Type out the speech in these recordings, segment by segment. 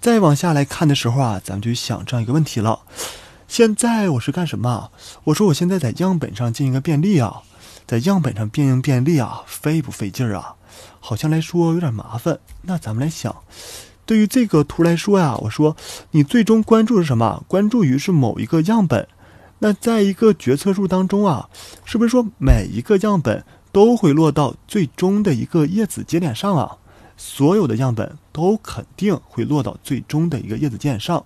再往下来看的时候啊，咱们就想这样一个问题了：现在我是干什么？我说我现在在样本上进行个便利啊，在样本上变应便利啊，费不费劲儿啊？好像来说有点麻烦。那咱们来想，对于这个图来说呀，我说你最终关注是什么？关注于是某一个样本。那在一个决策树当中啊，是不是说每一个样本都会落到最终的一个叶子节点上啊？所有的样本都肯定会落到最终的一个叶子键上。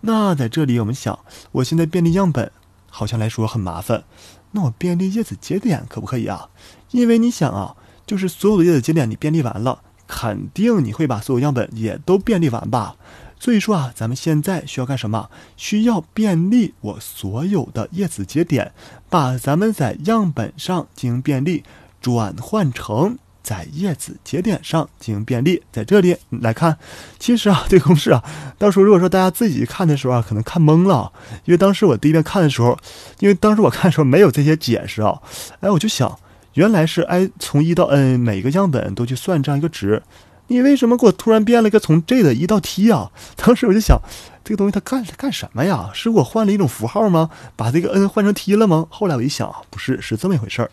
那在这里我们想，我现在便利样本好像来说很麻烦，那我便利叶子节点可不可以啊？因为你想啊，就是所有的叶子节点你便利完了，肯定你会把所有样本也都便利完吧。所以说啊，咱们现在需要干什么？需要便利我所有的叶子节点，把咱们在样本上进行便利转换成。在叶子节点上进行便利。在这里来看，其实啊，这个公式啊，到时候如果说大家自己看的时候啊，可能看懵了，因为当时我第一遍看的时候，因为当时我看的时候没有这些解释啊，哎，我就想原来是哎从一到 n 每个样本都去算这样一个值，你为什么给我突然变了一个从 j 的一到 t 啊？当时我就想，这个东西它干干什么呀？是我换了一种符号吗？把这个 n 换成 t 了吗？后来我一想不是，是这么一回事儿。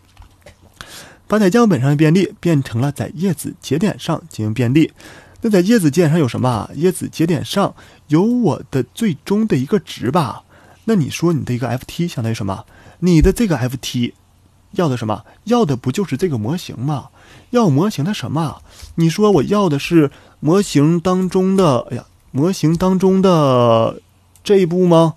把在样本上的便利变成了在叶子节点上进行便利。那在叶子节点上有什么？叶子节点上有我的最终的一个值吧。那你说你的一个 f t 相当于什么？你的这个 f t 要的什么？要的不就是这个模型吗？要模型的什么？你说我要的是模型当中的，哎呀，模型当中的这一步吗？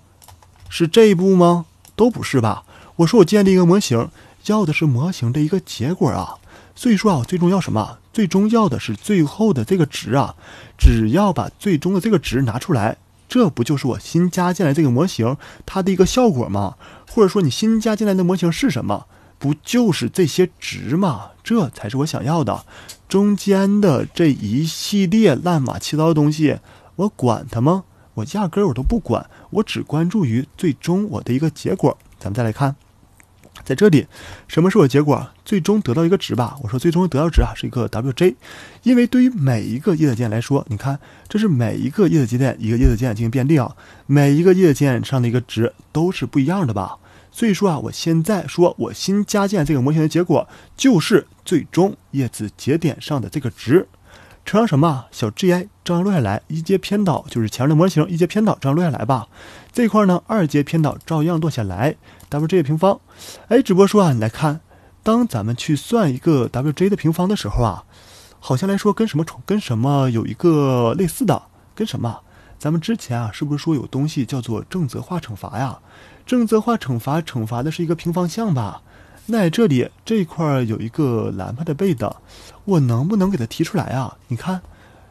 是这一步吗？都不是吧？我说我建立一个模型。要的是模型的一个结果啊，所以说啊，最重要什么？最重要的是最后的这个值啊，只要把最终的这个值拿出来，这不就是我新加进来这个模型它的一个效果吗？或者说你新加进来的模型是什么？不就是这些值吗？这才是我想要的。中间的这一系列乱码七糟的东西，我管它吗？我压根我都不管，我只关注于最终我的一个结果。咱们再来看。在这里，什么是我结果？最终得到一个值吧。我说最终得到值啊，是一个 WJ，因为对于每一个叶子键来说，你看，这是每一个叶子节点一个叶子键进行遍历啊，每一个叶子键上的一个值都是不一样的吧。所以说啊，我现在说我新加建这个模型的结果，就是最终叶子节点上的这个值乘上什么小 gi，这样落下来一阶偏导就是前面的模型一阶偏导这样落下来吧。这块呢，二阶偏导照样落下来。WJ 的平方，哎，不过说啊，你来看，当咱们去算一个 WJ 的平方的时候啊，好像来说跟什么重，跟什么有一个类似的，跟什么？咱们之前啊，是不是说有东西叫做正则化惩罚呀？正则化惩罚惩罚的是一个平方项吧？那这里这一块有一个兰帕的倍的，我能不能给它提出来啊？你看，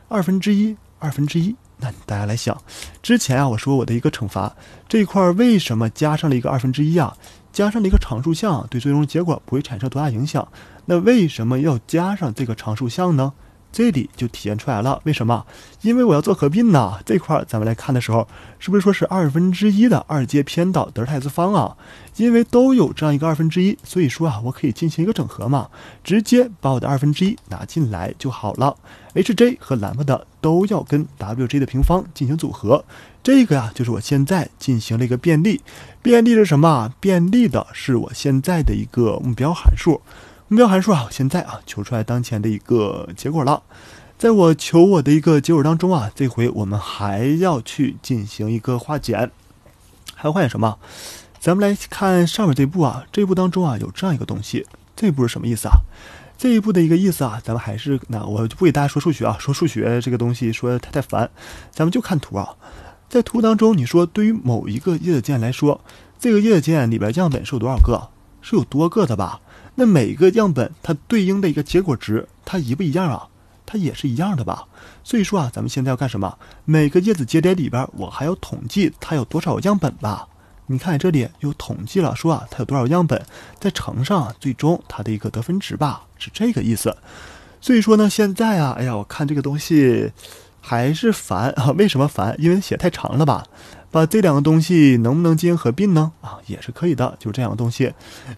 二分之一，二分之一。那大家来想，之前啊，我说我的一个惩罚这一块为什么加上了一个二分之一啊？加上了一个常数项，对最终结果不会产生多大影响。那为什么要加上这个常数项呢？这里就体现出来了，为什么？因为我要做合并呢。这块儿咱们来看的时候，是不是说是二分之一的二阶偏导德尔塔次方啊？因为都有这样一个二分之一，所以说啊，我可以进行一个整合嘛，直接把我的二分之一拿进来就好了。HJ 和兰博的都要跟 WJ 的平方进行组合，这个呀就是我现在进行了一个变利。变利是什么？变利的是我现在的一个目标函数。目标函数啊，现在啊求出来当前的一个结果了。在我求我的一个结果当中啊，这回我们还要去进行一个化简，还要化简什么？咱们来看上面这一步啊，这一步当中啊有这样一个东西。这一步是什么意思啊？这一步的一个意思啊，咱们还是那我就不给大家说数学啊，说数学这个东西说太太烦，咱们就看图啊。在图当中，你说对于某一个叶子键来说，这个叶子键里边样本是有多少个？是有多个的吧？那每个样本它对应的一个结果值，它一不一样啊？它也是一样的吧？所以说啊，咱们现在要干什么？每个叶子节点里边，我还要统计它有多少样本吧？你看这里又统计了，说啊，它有多少样本，再乘上最终它的一个得分值吧，是这个意思。所以说呢，现在啊，哎呀，我看这个东西还是烦啊？为什么烦？因为写太长了吧？把这两个东西能不能进行合并呢？啊，也是可以的。就这两个东西，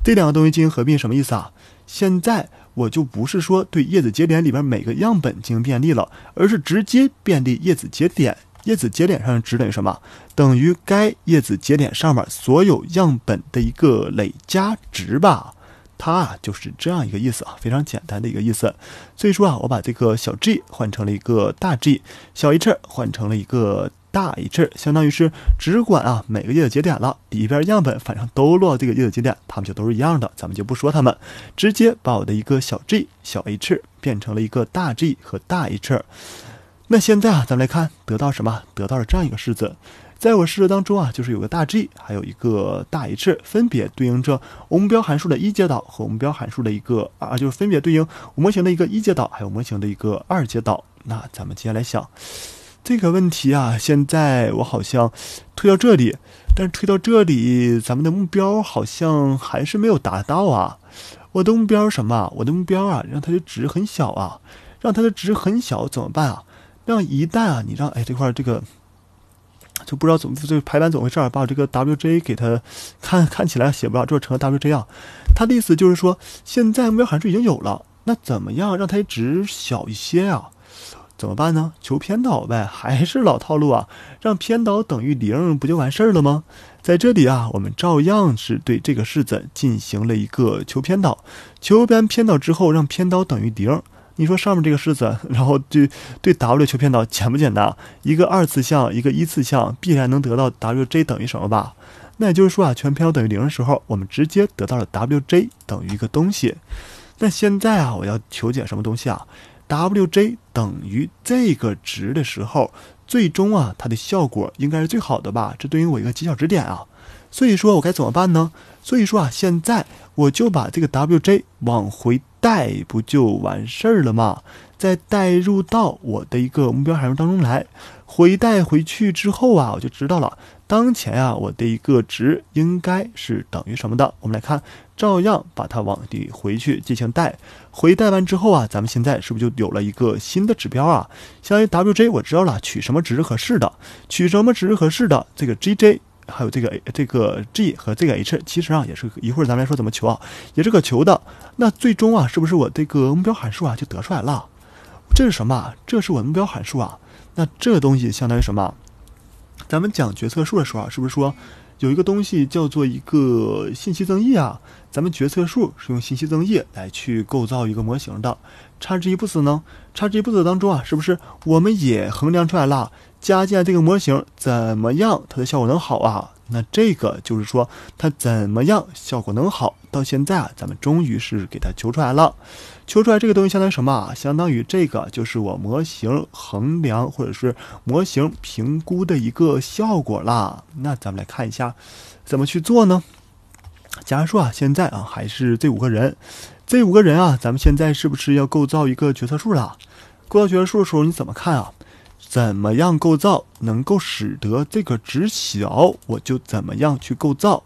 这两个东西进行合并什么意思啊？现在我就不是说对叶子节点里边每个样本进行便利了，而是直接便利叶子节点，叶子节点上的值等于什么？等于该叶子节点上面所有样本的一个累加值吧。它就是这样一个意思啊，非常简单的一个意思。所以说啊，我把这个小 g 换成了一个大 G，小 h 换成了一个。大 H 相当于是只管啊每个叶的节点了，里边样本反正都落这个叶子节点，它们就都是一样的，咱们就不说它们，直接把我的一个小 g 小 h 变成了一个大 G 和大 H。那现在啊，咱们来看得到什么？得到了这样一个式子，在我式子当中啊，就是有个大 G，还有一个大 H，分别对应着我目标函数的一阶导和目标函数的一个啊，就是分别对应模型的一个一阶导，还有模型的一个二阶导。那咱们接下来想。这个问题啊，现在我好像推到这里，但是推到这里，咱们的目标好像还是没有达到啊。我的目标什么？我的目标啊，让它的值很小啊，让它的值很小怎么办啊？让一旦啊，你让哎这块这个就不知道怎么这个排版怎么回事，把我这个 WJ 给它看看起来写不了，就成了 WJ。啊。他的意思就是说，现在目标函数已经有了，那怎么样让它值小一些啊？怎么办呢？求偏导呗，还是老套路啊，让偏导等于零不就完事儿了吗？在这里啊，我们照样是对这个式子进行了一个求偏导，求完偏导之后，让偏导等于零。你说上面这个式子，然后对对 w 求偏导，简不简单？一个二次项，一个一次项，必然能得到 wj 等于什么吧？那也就是说啊，全偏等于零的时候，我们直接得到了 wj 等于一个东西。那现在啊，我要求解什么东西啊？WJ 等于这个值的时候，最终啊，它的效果应该是最好的吧？这对于我一个极小值点啊，所以说我该怎么办呢？所以说啊，现在我就把这个 WJ 往回带，不就完事儿了吗？再带入到我的一个目标函数当中来，回带回去之后啊，我就知道了。当前啊，我的一个值应该是等于什么的？我们来看，照样把它往里回去进行带，回带完之后啊，咱们现在是不是就有了一个新的指标啊？相当于 WJ 我知道了取什么值合适的，取什么值合适的这个 GJ，还有这个这个 G 和这个 H，其实啊也是一会儿咱们来说怎么求啊，也是可求的。那最终啊，是不是我这个目标函数啊就得出来了？这是什么？这是我目标函数啊。那这东西相当于什么？咱们讲决策树的时候啊，是不是说有一个东西叫做一个信息增益啊？咱们决策树是用信息增益来去构造一个模型的。差之一步死呢？差之一步死当中啊，是不是我们也衡量出来了？加进这个模型怎么样？它的效果能好啊？那这个就是说它怎么样效果能好？到现在啊，咱们终于是给它求出来了，求出来这个东西相当于什么啊？相当于这个就是我模型衡量或者是模型评估的一个效果啦。那咱们来看一下，怎么去做呢？假如说啊，现在啊还是这五个人，这五个人啊，咱们现在是不是要构造一个决策树了？构造决策树的时候你怎么看啊？怎么样构造能够使得这个值小，我就怎么样去构造。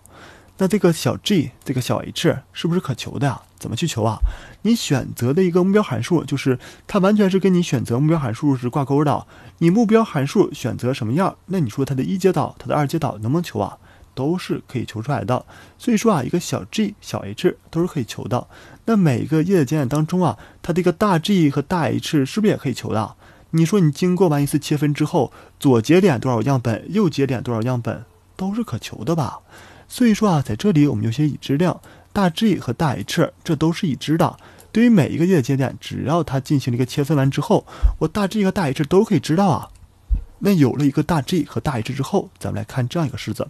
那这个小 g，这个小 h 是不是可求的呀？怎么去求啊？你选择的一个目标函数，就是它完全是跟你选择目标函数是挂钩的。你目标函数选择什么样，那你说它的一阶导、它的二阶导能不能求啊？都是可以求出来的。所以说啊，一个小 g、小 h 都是可以求的。那每一个叶子节点当中啊，它这个大 G 和大 H 是不是也可以求的？你说你经过完一次切分之后，左节点多少样本，右节点多少样本，都是可求的吧？所以说啊，在这里我们有些已知量，大 G 和大 H，这都是已知的。对于每一个阶的节点，只要它进行了一个切分完之后，我大 G 和大 H 都可以知道啊。那有了一个大 G 和大 H 之后，咱们来看这样一个式子。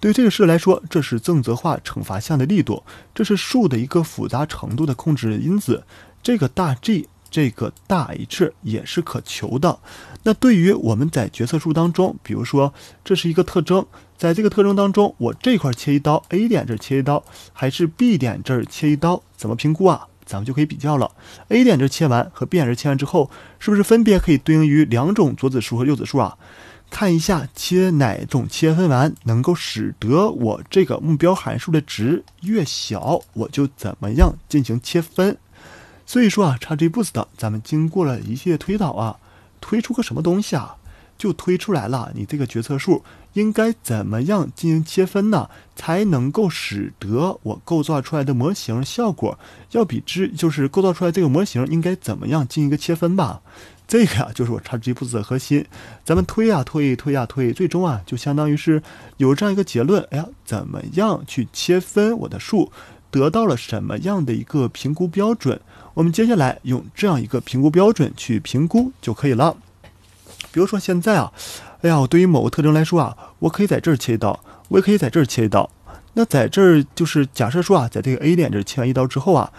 对于这个式子来说，这是正则化惩罚项的力度，这是数的一个复杂程度的控制因子，这个大 G。这个大 H 也是可求的。那对于我们在决策树当中，比如说这是一个特征，在这个特征当中，我这块切一刀，A 点这儿切一刀，还是 B 点这儿切一刀，怎么评估啊？咱们就可以比较了。A 点这儿切完和 B 点这儿切完之后，是不是分别可以对应于两种左子树和右子树啊？看一下切哪种切分完能够使得我这个目标函数的值越小，我就怎么样进行切分？所以说啊，差 gboost 的，咱们经过了一系列推导啊，推出个什么东西啊，就推出来了。你这个决策树应该怎么样进行切分呢？才能够使得我构造出来的模型效果要比之就是构造出来这个模型应该怎么样进行一个切分吧？这个啊，就是我差 gboost 的核心。咱们推呀推推呀推，最终啊，就相当于是有这样一个结论：哎呀，怎么样去切分我的树？得到了什么样的一个评估标准？我们接下来用这样一个评估标准去评估就可以了。比如说现在啊，哎呀，我对于某个特征来说啊，我可以在这儿切一刀，我也可以在这儿切一刀。那在这儿就是假设说啊，在这个 A 点这切完一刀之后啊，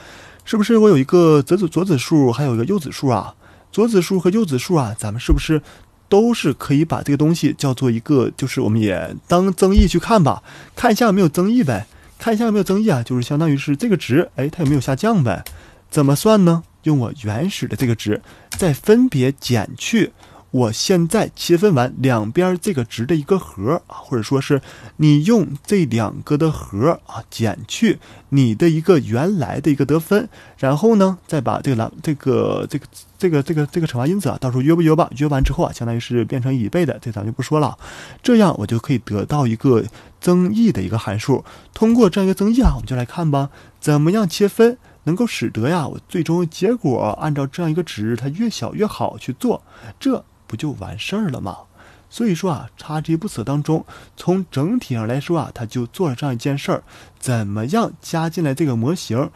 是不是我有一个左子左子树，还有一个右子树啊？左子树和右子树啊，咱们是不是都是可以把这个东西叫做一个，就是我们也当增益去看吧，看一下有没有增益呗，看一下有没有增益啊，就是相当于是这个值，哎，它有没有下降呗？怎么算呢？用我原始的这个值，再分别减去我现在切分完两边这个值的一个和啊，或者说是你用这两个的和啊减去你的一个原来的一个得分，然后呢，再把这个蓝这个这个这个这个这个惩罚因子啊，到时候约不约吧？约完之后啊，相当于是变成一倍的，这咱就不说了。这样我就可以得到一个增益的一个函数。通过这样一个增益啊，我们就来看吧，怎么样切分。能够使得呀，我最终结果按照这样一个值，它越小越好去做，这不就完事儿了吗？所以说啊，差之不辞当中，从整体上来说啊，他就做了这样一件事儿：怎么样加进来这个模型？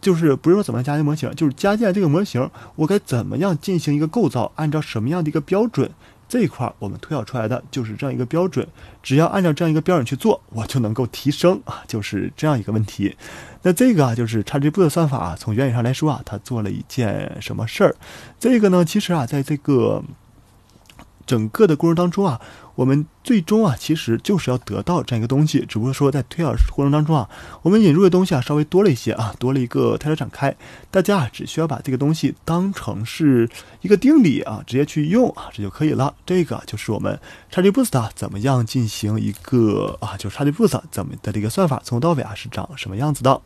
就是不是说怎么样加进模型，就是加进来这个模型，我该怎么样进行一个构造？按照什么样的一个标准？这一块儿，我们推导出来的就是这样一个标准，只要按照这样一个标准去做，我就能够提升啊，就是这样一个问题。那这个啊，就是差一步的算法，啊、从原理上来说啊，它做了一件什么事儿？这个呢，其实啊，在这个。整个的过程当中啊，我们最终啊，其实就是要得到这样一个东西，只不过说在推导过程当中啊，我们引入的东西啊稍微多了一些啊，多了一个泰勒展开，大家啊只需要把这个东西当成是一个定理啊，直接去用啊，这就可以了。这个就是我们差分 boost 怎么样进行一个啊，就是差分 boost 怎么的这个算法，从头到尾啊是长什么样子的。